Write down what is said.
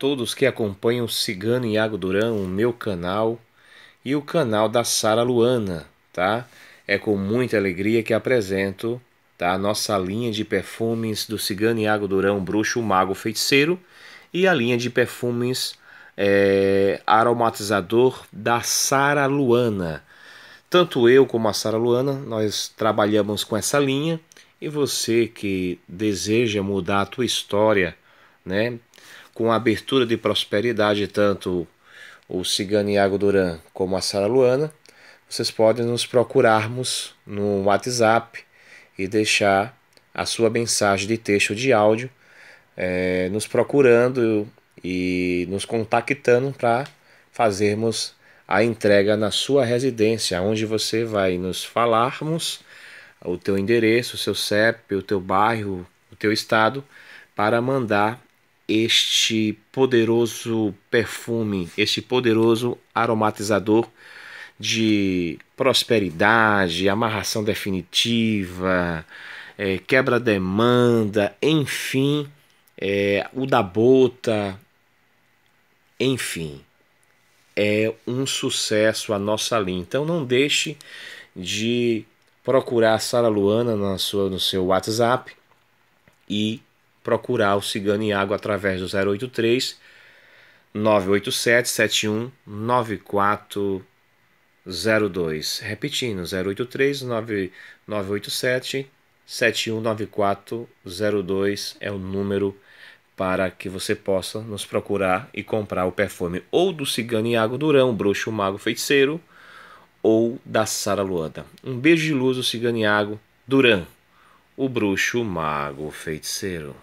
todos que acompanham o Cigano Iago Duran, o meu canal e o canal da Sara Luana, tá? É com muita alegria que apresento tá? a nossa linha de perfumes do Cigano Iago Durão Bruxo Mago Feiticeiro e a linha de perfumes é, aromatizador da Sara Luana. Tanto eu como a Sara Luana, nós trabalhamos com essa linha e você que deseja mudar a tua história, né? com a abertura de prosperidade, tanto o Cigano Iago Duran como a Sara Luana, vocês podem nos procurarmos no WhatsApp e deixar a sua mensagem de texto ou de áudio, é, nos procurando e nos contactando para fazermos a entrega na sua residência, onde você vai nos falarmos o teu endereço, o seu CEP, o teu bairro, o teu estado, para mandar este poderoso perfume, este poderoso aromatizador de prosperidade, amarração definitiva, é, quebra-demanda, enfim, é, o da bota, enfim, é um sucesso a nossa linha. Então não deixe de procurar a Sara Luana na sua, no seu WhatsApp e procurar o Cigano Iago através do 083 987 71 9402. Repetindo, 083 987 719402 é o número para que você possa nos procurar e comprar o perfume ou do Cigano Iago Durão, Bruxo Mago Feiticeiro, ou da Sara Luanda. Um beijo de luz do Cigano Iago Duran, o Bruxo Mago Feiticeiro.